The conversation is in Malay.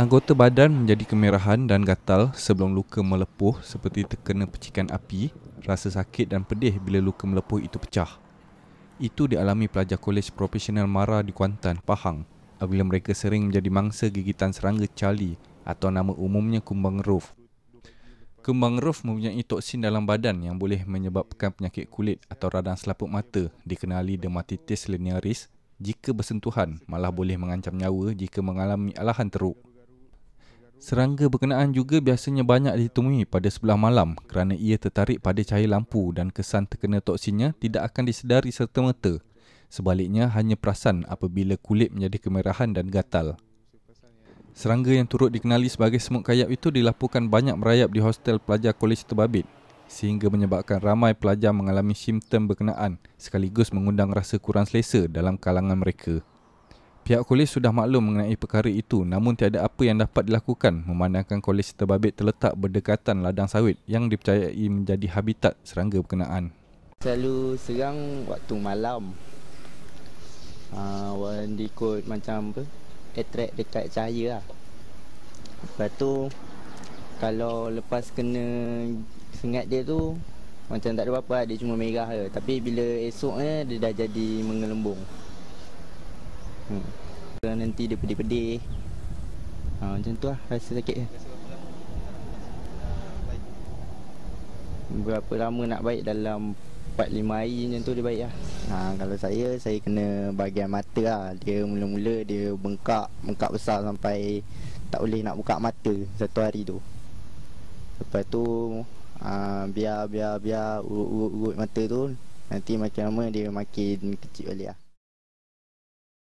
Anggota badan menjadi kemerahan dan gatal sebelum luka melepuh seperti terkena percikan api, rasa sakit dan pedih bila luka melepuh itu pecah. Itu dialami pelajar Kolej Profesional Mara di Kuantan, Pahang apabila mereka sering menjadi mangsa gigitan serangga cali atau nama umumnya kumbang roof. Kumbang roof mempunyai toksin dalam badan yang boleh menyebabkan penyakit kulit atau radang selaput mata dikenali dermatitis linearis jika bersentuhan malah boleh mengancam nyawa jika mengalami alahan teruk. Serangga berkenaan juga biasanya banyak ditemui pada sebelah malam kerana ia tertarik pada cahaya lampu dan kesan terkena toksinnya tidak akan disedari serta-merta. Sebaliknya, hanya perasan apabila kulit menjadi kemerahan dan gatal. Serangga yang turut dikenali sebagai semut kayap itu dilaporkan banyak merayap di hostel pelajar Kolej Terbabit sehingga menyebabkan ramai pelajar mengalami simptom berkenaan sekaligus mengundang rasa kurang selesa dalam kalangan mereka. Pihak kolej sudah maklum mengenai perkara itu namun tiada apa yang dapat dilakukan memandangkan kolej terbabit terletak berdekatan ladang sawit yang dipercayai menjadi habitat serangga berkenaan. Selalu serang waktu malam. Uh, ah, orang dikut macam apa? Attract dekat cahaya lah. Lepas tu kalau lepas kena sengat dia tu macam tak ada apa-apa Dia cuma merah je. Tapi bila esoknya eh, dia dah jadi mengelembung. Kalau nanti dia pedih-pedih ha, Macam tu lah rasa sakit Berapa lama nak baik dalam 4-5 hari macam tu dia baik lah ha, Kalau saya, saya kena bahagian mata lah Dia mula-mula dia bengkak Bengkak besar sampai Tak boleh nak buka mata satu hari tu Lepas tu Biar-biar-biar ha, Urut-urut mata tu Nanti makin lama dia makin kecil balik lah